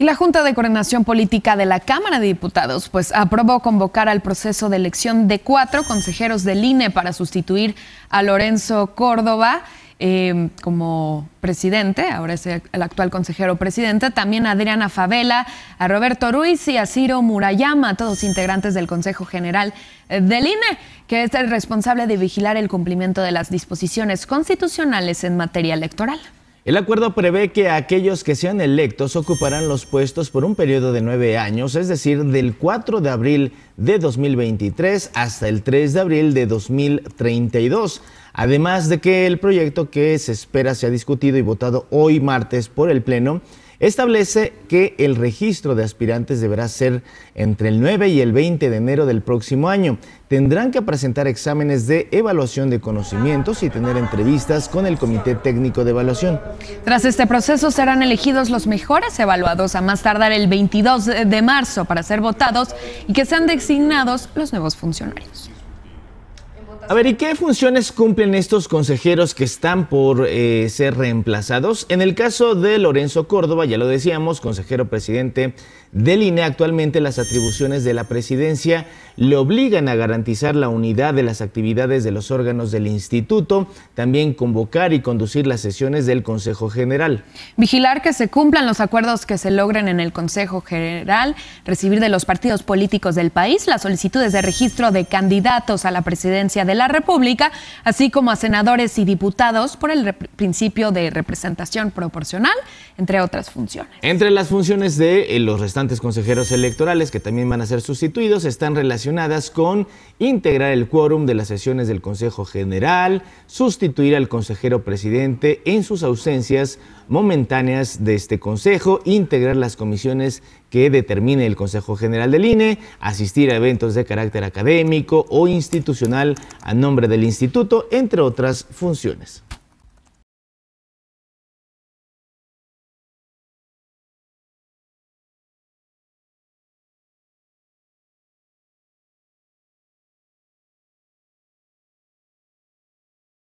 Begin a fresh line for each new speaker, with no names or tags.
Y la Junta de Coordinación Política de la Cámara de Diputados pues aprobó convocar al proceso de elección de cuatro consejeros del INE para sustituir a Lorenzo Córdoba em, como presidente, ahora es el actual consejero presidente, también a Adriana Favela, a Roberto Ruiz y a Ciro Murayama, todos integrantes del Consejo General eh, del INE, que es el responsable de vigilar el cumplimiento de las disposiciones constitucionales en materia electoral.
El acuerdo prevé que aquellos que sean electos ocuparán los puestos por un periodo de nueve años, es decir, del 4 de abril de 2023 hasta el 3 de abril de 2032. Además de que el proyecto que se espera sea discutido y votado hoy martes por el Pleno establece que el registro de aspirantes deberá ser entre el 9 y el 20 de enero del próximo año. Tendrán que presentar exámenes de evaluación de conocimientos y tener entrevistas con el Comité Técnico de Evaluación.
Tras este proceso serán elegidos los mejores evaluados a más tardar el 22 de marzo para ser votados y que sean designados los nuevos funcionarios.
A ver, ¿y qué funciones cumplen estos consejeros que están por eh, ser reemplazados? En el caso de Lorenzo Córdoba, ya lo decíamos, consejero presidente del INE actualmente las atribuciones de la presidencia le obligan a garantizar la unidad de las actividades de los órganos del instituto, también convocar y conducir las sesiones del Consejo General.
Vigilar que se cumplan los acuerdos que se logren en el Consejo General, recibir de los partidos políticos del país las solicitudes de registro de candidatos a la presidencia de la República, así como a senadores y diputados por el principio de representación proporcional, entre otras funciones.
Entre las funciones de eh, los importantes consejeros electorales, que también van a ser sustituidos, están relacionadas con integrar el quórum de las sesiones del Consejo General, sustituir al consejero presidente en sus ausencias momentáneas de este Consejo, integrar las comisiones que determine el Consejo General del INE, asistir a eventos de carácter académico o institucional a nombre del instituto, entre otras funciones.